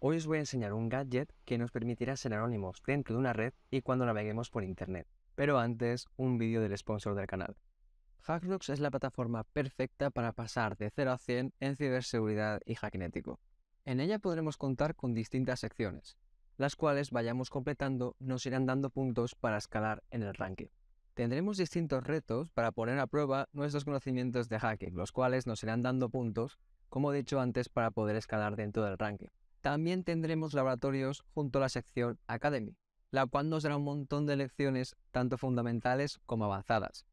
Hoy os voy a enseñar un gadget que nos permitirá ser anónimos dentro de una red y cuando naveguemos por Internet. Pero antes, un vídeo del sponsor del canal. Hackrocks es la plataforma perfecta para pasar de 0 a 100 en ciberseguridad y hacknético. En ella podremos contar con distintas secciones, las cuales vayamos completando nos irán dando puntos para escalar en el ranking. Tendremos distintos retos para poner a prueba nuestros conocimientos de hacking, los cuales nos irán dando puntos, como he dicho antes, para poder escalar dentro del ranking. También tendremos laboratorios junto a la sección Academy, la cual nos dará un montón de lecciones tanto fundamentales como avanzadas.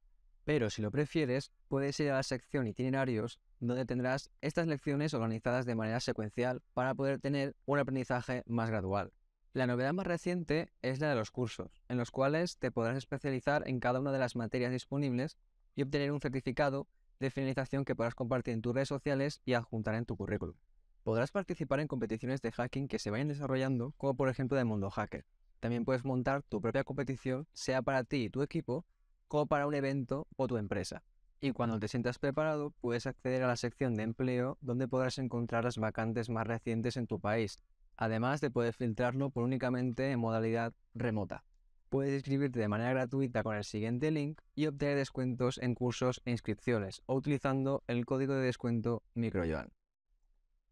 Pero si lo prefieres, puedes ir a la sección itinerarios, donde tendrás estas lecciones organizadas de manera secuencial para poder tener un aprendizaje más gradual. La novedad más reciente es la de los cursos, en los cuales te podrás especializar en cada una de las materias disponibles y obtener un certificado de finalización que podrás compartir en tus redes sociales y adjuntar en tu currículum. Podrás participar en competiciones de hacking que se vayan desarrollando, como por ejemplo de Mundo Hacker. También puedes montar tu propia competición, sea para ti y tu equipo, como para un evento o tu empresa. Y cuando te sientas preparado, puedes acceder a la sección de empleo donde podrás encontrar las vacantes más recientes en tu país, además de poder filtrarlo por únicamente en modalidad remota. Puedes inscribirte de manera gratuita con el siguiente link y obtener descuentos en cursos e inscripciones o utilizando el código de descuento MicroJoan.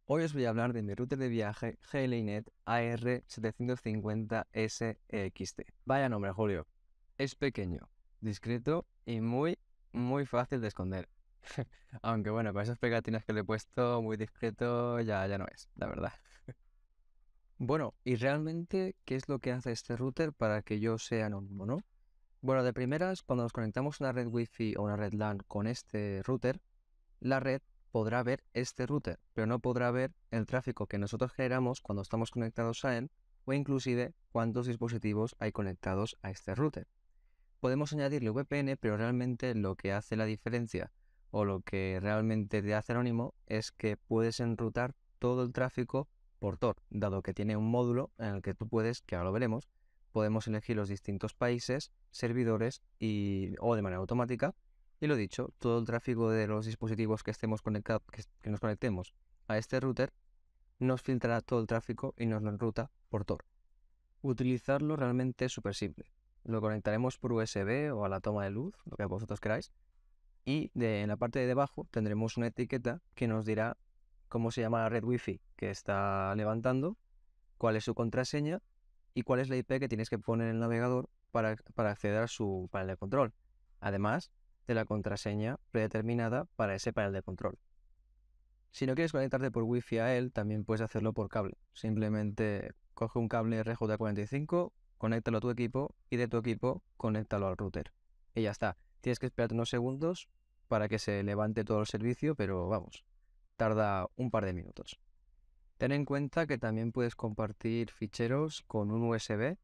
Hoy os voy a hablar de mi router de viaje GLINET ar 750 sxt Vaya nombre, Julio. Es pequeño, discreto y muy, muy fácil de esconder. Aunque bueno, con esas pegatinas que le he puesto, muy discreto ya, ya no es, la verdad. bueno, ¿y realmente qué es lo que hace este router para que yo sea anónimo, no? Bueno, de primeras, cuando nos conectamos a una red Wi-Fi o una red LAN con este router, la red podrá ver este router, pero no podrá ver el tráfico que nosotros generamos cuando estamos conectados a él o inclusive cuántos dispositivos hay conectados a este router. Podemos añadirle VPN, pero realmente lo que hace la diferencia o lo que realmente te hace anónimo es que puedes enrutar todo el tráfico por Tor, dado que tiene un módulo en el que tú puedes, que ahora lo veremos, podemos elegir los distintos países, servidores y, o de manera automática y lo dicho, todo el tráfico de los dispositivos que, estemos conectados, que, nos conectemos a este router nos filtrará todo el tráfico y nos lo enruta por Tor. Utilizarlo realmente es súper simple. Lo conectaremos por USB o a la toma de luz, lo que vosotros queráis. Y en la parte de debajo tendremos una etiqueta que nos dirá cómo se llama la red Wi-Fi que está levantando, cuál es su contraseña y cuál es la IP que tienes que poner en el navegador para, para acceder a su panel de control. Además, de la contraseña predeterminada para ese panel de control. Si no quieres conectarte por Wi-Fi a él, también puedes hacerlo por cable. Simplemente coge un cable RJ45, conéctalo a tu equipo y de tu equipo conéctalo al router. Y ya está. Tienes que esperar unos segundos para que se levante todo el servicio, pero vamos, tarda un par de minutos. Ten en cuenta que también puedes compartir ficheros con un USB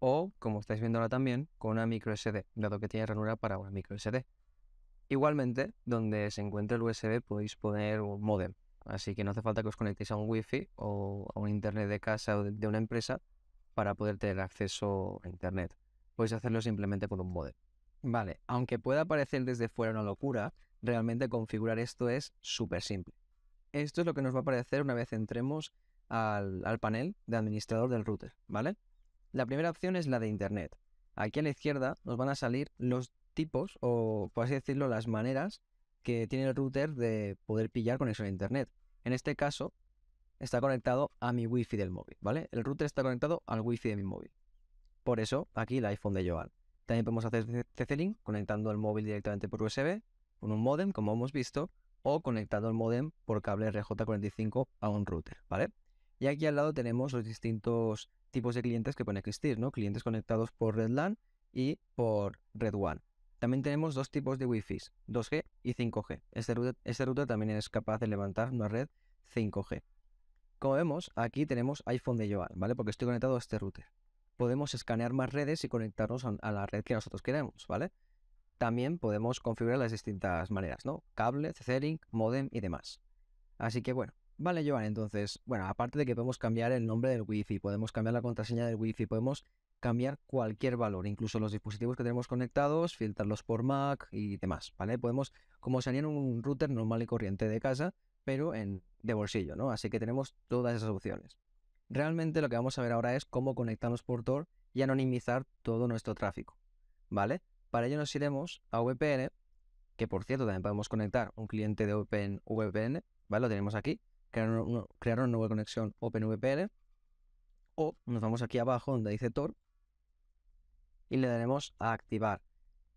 o, como estáis viendo ahora también, con una micro SD, dado que tiene ranura para una micro SD. Igualmente, donde se encuentre el USB podéis poner un modem, así que no hace falta que os conectéis a un wifi o a un internet de casa o de una empresa para poder tener acceso a internet. Podéis hacerlo simplemente con un modem. Vale, aunque pueda parecer desde fuera una locura, realmente configurar esto es súper simple. Esto es lo que nos va a aparecer una vez entremos al, al panel de administrador del router, ¿vale? La primera opción es la de Internet. Aquí a la izquierda nos van a salir los tipos o, por así decirlo, las maneras que tiene el router de poder pillar conexión a Internet. En este caso, está conectado a mi wifi del móvil, ¿vale? El router está conectado al wifi de mi móvil. Por eso, aquí el iPhone de Joan. También podemos hacer CC-Link conectando el móvil directamente por USB, con un modem, como hemos visto, o conectando el modem por cable RJ45 a un router, ¿vale? Y aquí al lado tenemos los distintos tipos de clientes que pueden existir, ¿no? Clientes conectados por Red y por Red One. También tenemos dos tipos de Wi-Fi, 2G y 5G. Este router, este router también es capaz de levantar una red 5G. Como vemos, aquí tenemos iPhone de Joan, ¿vale? Porque estoy conectado a este router. Podemos escanear más redes y conectarnos a la red que nosotros queremos, ¿vale? También podemos configurar las distintas maneras, ¿no? Cable, c link modem y demás. Así que bueno, Vale, Joan, entonces, bueno, aparte de que podemos cambiar el nombre del Wi-Fi, podemos cambiar la contraseña del Wi-Fi, podemos cambiar cualquier valor, incluso los dispositivos que tenemos conectados, filtrarlos por Mac y demás, ¿vale? Podemos, como sería un router normal y corriente de casa, pero en, de bolsillo, ¿no? Así que tenemos todas esas opciones. Realmente lo que vamos a ver ahora es cómo conectarnos por Tor y anonimizar todo nuestro tráfico, ¿vale? Para ello nos iremos a VPN, que por cierto también podemos conectar un cliente de Open VPN, ¿vale? Lo tenemos aquí, crear una, nueva conexión OpenVPN. O nos vamos aquí abajo donde dice Tor y le daremos a activar.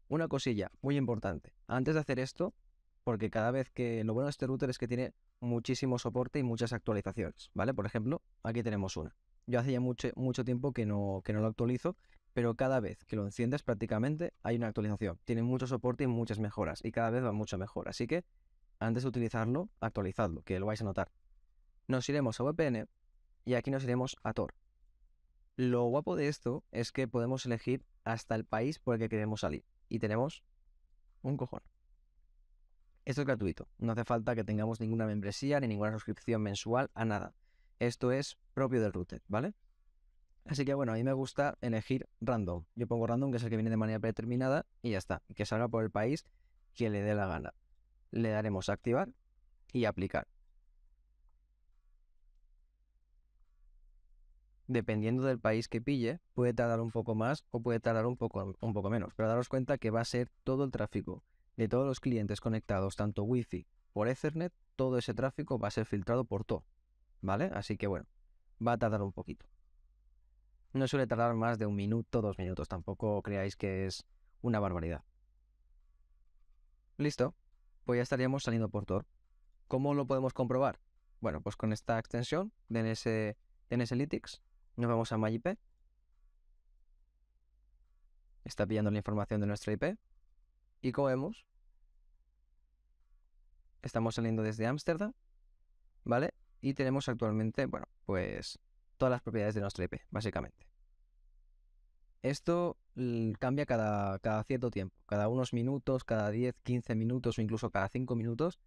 Una cosilla muy importante. Antes de hacer esto, porque cada vez que lo bueno de este router es que tiene muchísimo soporte y muchas actualizaciones, ¿vale? Por ejemplo, aquí tenemos una. Yo hace ya mucho, mucho tiempo que no, que no lo actualizo, pero cada vez que lo enciendes prácticamente hay una actualización. Tiene mucho soporte y muchas mejoras y cada vez va mucho mejor. Así que antes de utilizarlo, actualizadlo, que lo vais a notar. Nos iremos a VPN y aquí nos iremos a Tor. Lo guapo de esto es que podemos elegir hasta el país por el que queremos salir. Y tenemos un cojón. Esto es gratuito. No hace falta que tengamos ninguna membresía ni ninguna suscripción mensual a nada. Esto es propio del router, ¿vale? Así que bueno, a mí me gusta elegir random. Yo pongo random, que es el que viene de manera predeterminada, y ya está. Que salga por el país que le dé la gana le daremos a activar y aplicar. Dependiendo del país que pille, puede tardar un poco más o puede tardar un poco, un poco menos, pero daros cuenta que va a ser todo el tráfico de todos los clientes conectados, tanto Wi-Fi por Ethernet, todo ese tráfico va a ser filtrado por todo, ¿vale? Así que bueno, va a tardar un poquito. No suele tardar más de un minuto, dos minutos, tampoco creáis que es una barbaridad. Listo, pues ya estaríamos saliendo por Tor. ¿Cómo lo podemos comprobar? Bueno, pues con esta extensión de analytics nos vamos a MyIP. Está pillando la información de nuestra IP. Y como vemos, estamos saliendo desde Ámsterdam, ¿vale? Y tenemos actualmente, bueno, pues todas las propiedades de nuestra IP, básicamente. Esto mm, cambia cada, cada cierto tiempo, cada unos minutos, cada 10, 15 minutos o incluso cada 5 minutos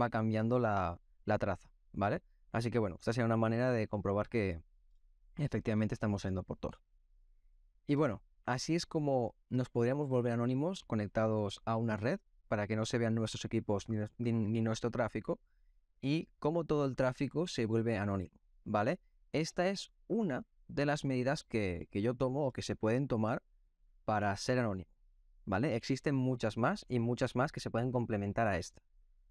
va cambiando la, traza, ¿vale? Así que bueno, esta sería una manera de comprobar que efectivamente estamos saliendo por Tor. Y bueno, así es como nos podríamos volver anónimos conectados a una red para que no se vean nuestros equipos ni, nuestro tráfico y cómo todo el tráfico se vuelve anónimo, ¿vale? Esta es una de las medidas que, yo tomo o que se pueden tomar para ser anónimo. ¿Vale? Existen muchas más y muchas más que se pueden complementar a esta.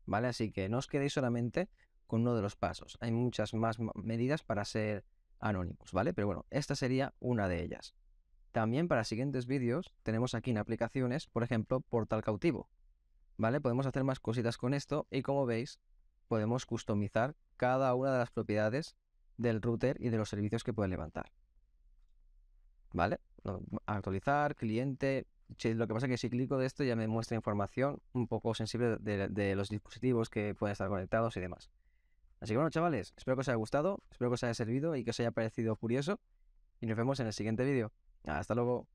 ¿Vale? Así que no os quedéis solamente con uno de los pasos. Hay muchas más medidas para ser anónimos, ¿vale? Pero bueno, esta sería una de ellas. También para siguientes vídeos tenemos aquí en aplicaciones, por ejemplo, Portal Cautivo. ¿Vale? Podemos hacer más cositas con esto y como veis, podemos customizar cada una de las propiedades del router y de los servicios que pueden levantar. ¿Vale? Actualizar, cliente. Lo que pasa es que si clico de esto ya me muestra información un poco sensible de, de los dispositivos que pueden estar conectados y demás. Así que bueno, chavales, espero que os haya gustado, espero que os haya servido y que os haya parecido curioso. Y nos vemos en el siguiente vídeo. Hasta luego.